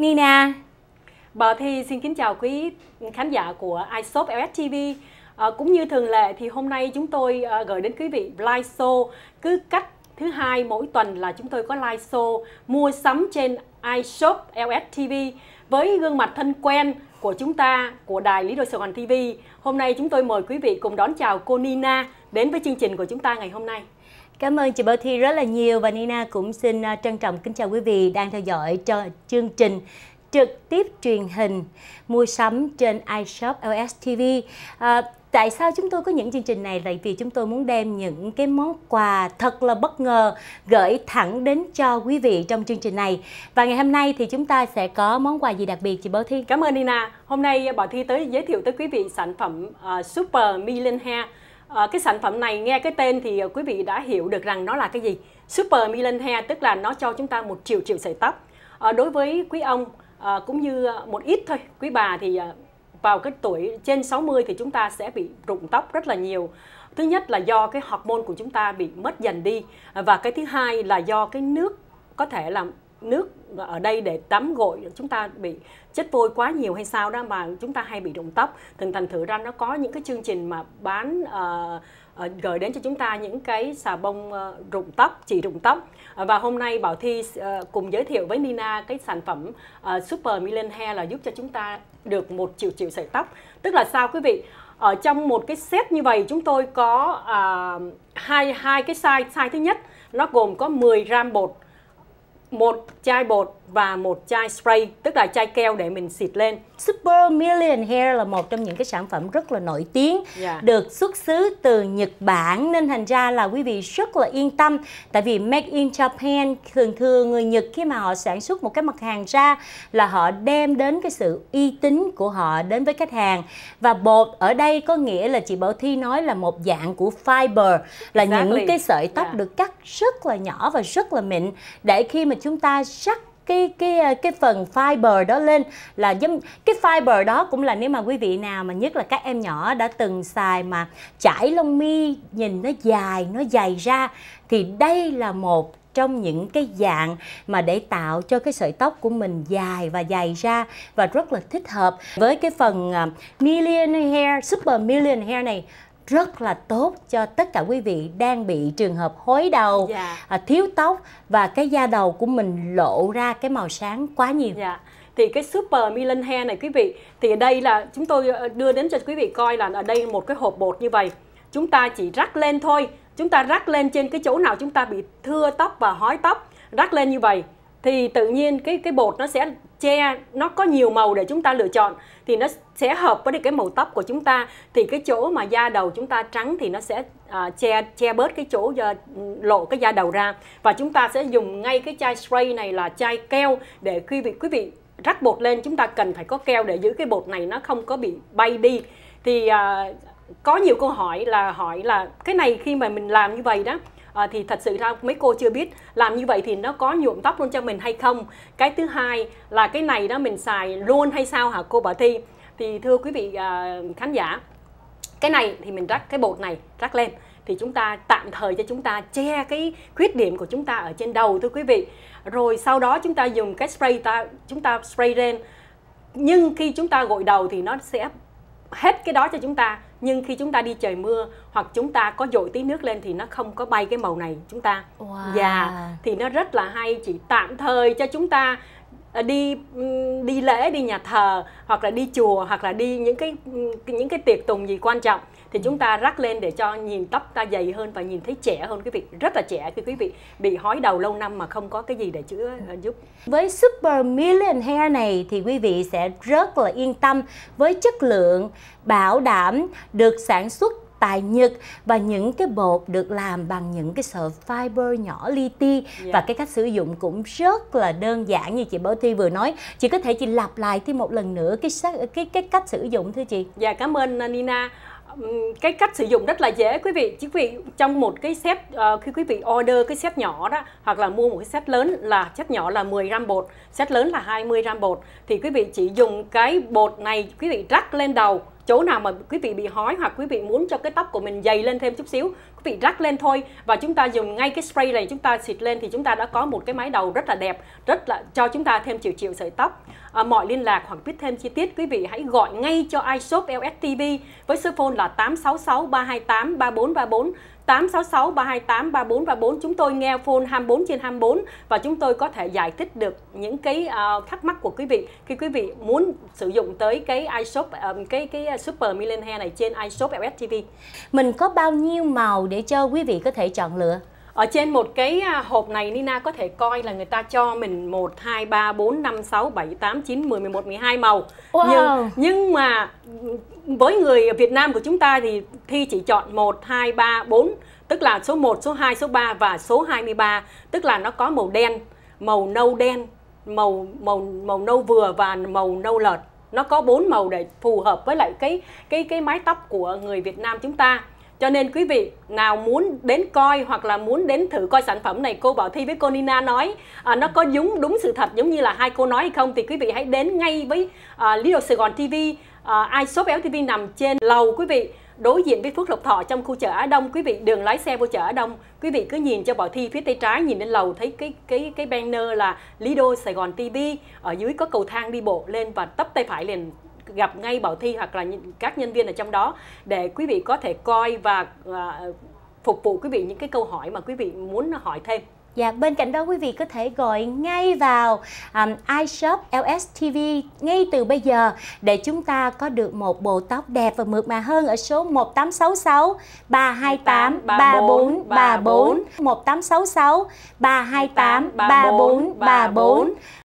Nina bờ Thi xin kính chào quý khán giả của iShop LS TV à, ờ, Cũng như thường lệ thì hôm nay chúng tôi à, gửi đến quý vị live show Cứ cách thứ hai mỗi tuần là chúng tôi có live show mua sắm trên iShop LS TV Với gương mặt thân quen của chúng ta, của đài Lý Đô Sài Gòn TV Hôm nay chúng tôi mời quý vị cùng đón chào cô Nina đến với chương trình của chúng ta ngày hôm nay Cảm ơn chị Bảo Thi rất là nhiều và Nina cũng xin à, trân trọng kính chào quý vị đang theo dõi cho chương trình trực tiếp truyền hình mua sắm trên iShop LS TV. À, tại sao chúng tôi có những chương trình này? Tại vì chúng tôi muốn đem những cái món quà thật là bất ngờ gửi thẳng đến cho quý vị trong chương trình này. Và ngày hôm nay thì chúng ta sẽ có món quà gì đặc biệt chị Bảo Thi? Cảm ơn Nina. Hôm nay à, Bảo Thi tới giới thiệu tới quý vị sản phẩm uh, Super Million Hair À, cái sản phẩm này nghe cái tên thì ờ, quý vị đã hiểu được rằng nó là cái gì. Super Milan Hair tức là nó cho chúng ta một triệu triệu sợi tóc. À, đối với quý ông à, cũng như một ít thôi, quý bà thì à, vào cái tuổi trên 60 thì chúng ta sẽ bị rụng tóc rất là nhiều. Thứ nhất là do cái hormone của chúng ta bị mất dần đi và cái thứ hai là do cái nước có thể là nước ở đây để tắm gội chúng ta bị chất vôi quá nhiều hay sao đó mà chúng ta hay bị rụng tóc thành thành thử ra nó có những cái chương trình mà bán uh, gửi đến cho chúng ta những cái xà bông uh, rụng tóc chỉ rụng tóc và hôm nay bảo thi uh, cùng giới thiệu với nina cái sản phẩm uh, super million hair là giúp cho chúng ta được một triệu triệu sợi tóc tức là sao quý vị ở trong một cái set như vậy chúng tôi có uh, hai hai cái size size thứ nhất nó gồm có 10 gram bột một chai bột và một chai spray tức là chai keo để mình xịt lên Super Million Hair là một trong những cái sản phẩm rất là nổi tiếng yeah. Dạ. được xuất xứ từ Nhật Bản nên thành ra là quý vị rất là yên tâm tại vì made in Japan thường thường người Nhật khi mà họ sản xuất một cái mặt hàng ra là họ đem đến cái sự uy tín của họ đến với khách hàng và bột ở đây có nghĩa là chị Bảo Thi nói là một dạng của fiber là exactly. những cái sợi tóc yeah. Dạ. được cắt rất là nhỏ và rất là mịn để khi mà chúng ta rắc cái cái ờ, cái phần fiber đó lên là giống cái fiber đó cũng là nếu mà quý vị nào mà nhất là các em nhỏ đã từng xài mà chải lông mi nhìn nó dài nó dày ra thì đây là một trong những cái dạng mà để tạo cho cái sợi tóc của mình dài và dày ra và rất là thích hợp với cái phần ờ, million hair super million hair này rất là tốt cho tất cả quý vị đang bị trường hợp hối đầu, dạ. à, thiếu tóc và cái da đầu của mình lộ ra cái màu sáng quá nhiều. Dạ thì cái super millen hair này quý vị thì đây là chúng tôi ờ, đưa đến cho quý vị coi là ở đây một cái hộp bột như vậy chúng ta chỉ rắc lên thôi chúng ta rắc lên trên cái chỗ nào chúng ta bị thưa tóc và hói tóc rắc lên như vậy thì tự nhiên cái cái bột nó sẽ che nó có nhiều màu để chúng ta lựa chọn thì nó sẽ hợp với cái màu tóc của chúng ta thì cái chỗ mà da đầu chúng ta trắng thì nó sẽ à, che che bớt cái chỗ da, lộ cái da đầu ra và chúng ta sẽ dùng ngay cái chai spray này là chai keo để khi vị quý vị rắc bột lên chúng ta cần phải có keo để giữ cái bột này nó không có bị bay đi thì à, có nhiều câu hỏi là hỏi là cái này khi mà mình làm như vậy đó à, thì thật sự ra mấy cô chưa biết làm như vậy thì nó có nhuộm tóc luôn cho mình hay không cái thứ hai là cái này đó mình xài luôn hay sao hả cô bảo thi thì thưa quý vị à, khán giả cái này thì mình rắc cái bột này rắc lên thì chúng ta tạm thời cho chúng ta che cái khuyết điểm của chúng ta ở trên đầu thưa quý vị rồi sau đó chúng ta dùng cái spray ta chúng ta spray lên nhưng khi chúng ta gội đầu thì nó sẽ hết cái đó cho chúng ta nhưng khi chúng ta đi trời mưa hoặc chúng ta có dội tí nước lên thì nó không có bay cái màu này chúng ta wow. yeah. Dạ, thì nó rất là hay chỉ tạm thời cho chúng ta à, đi đi lễ đi nhà thờ hoặc là đi chùa hoặc là đi những cái những cái tiệc tùng gì quan trọng thì chúng ta rắc lên để cho nhìn tóc ta dày hơn và nhìn thấy trẻ hơn quý vị rất là trẻ khi quý vị bị hói đầu lâu năm mà không có cái gì để chữa ờ, giúp với super million hair này thì quý vị sẽ rất là yên tâm với chất lượng bảo đảm được sản xuất tại Nhật và những cái bột được làm bằng những cái sợi fiber nhỏ li ti yeah. Dạ. và cái cách sử dụng cũng rất là đơn giản như chị Bảo Thi vừa nói chị có thể chị lặp lại thêm một lần nữa cái cái cái cách sử dụng thưa chị. Dạ yeah, cảm ơn ờ, Nina cái cách sử dụng rất là dễ quý vị chỉ quý vị trong một cái set uh, khi quý vị order cái set nhỏ đó hoặc là mua một cái set lớn là set nhỏ là 10 gram bột set lớn là 20 gram bột thì quý vị chỉ dùng cái bột này quý vị rắc lên đầu chỗ nào mà quý vị bị hói hoặc quý vị muốn cho cái tóc của mình dày lên thêm chút xíu vị rắc lên thôi và chúng ta dùng ngay cái spray này chúng ta xịt lên thì chúng ta đã có một cái máy đầu rất là đẹp rất là cho chúng ta thêm triệu triệu sợi tóc à, mọi liên lạc hoặc biết thêm chi tiết quý vị hãy gọi ngay cho iShop LSTV với số phone là 866 328 3434 866 328 3434 chúng tôi nghe phone 24 trên 24 và chúng tôi có thể giải thích được những cái uh, thắc mắc của quý vị khi quý vị muốn sử dụng tới cái iShop um, cái cái à, Super hair này trên iShop LSTV. Mình có bao nhiêu màu để cho quý vị có thể chọn lựa ở trên một cái à, hộp này Nina có thể coi là người ta cho mình 1 2 3 4 5 6 7 8 9 10 11 12 màu. Wow. Nhưng nhưng mà với người Việt Nam của chúng ta thì thi chỉ chọn 1 2 3 4 tức là số 1, số 2, số 3 và số 23 tức là nó có màu đen, màu nâu đen, màu màu màu nâu vừa và màu nâu lợt. Nó có bốn màu để phù hợp với lại cái cái cái mái tóc của người Việt Nam chúng ta. Cho nên quý vị nào muốn đến coi hoặc là muốn đến thử coi sản phẩm này cô Bảo Thi với cô Nina nói à, nó có đúng đúng sự thật giống như là hai cô nói hay không thì quý vị hãy đến ngay với à, Lido Sài Gòn TV, à, iShop LTV nằm trên lầu quý vị đối diện với Phước Lộc Thọ trong khu chợ Á Đông quý vị đường lái xe vô chợ Á Đông quý vị cứ nhìn cho Bảo Thi phía tay trái nhìn lên lầu thấy cái cái cái banner là Lido Sài Gòn TV ở dưới có cầu thang đi bộ lên và tấp tay phải liền gặp ngay bảo thi hoặc là các nhân viên ở trong đó để quý vị có thể coi và à, phục vụ quý vị những cái câu hỏi mà quý vị muốn hỏi thêm. Dạ, bên cạnh đó quý vị có thể gọi ngay vào um, iShop LSTV ngay từ bây giờ để chúng ta có được một bộ tóc đẹp và mượt mà hơn ở số 1866 328 34 34 1866 328 34 34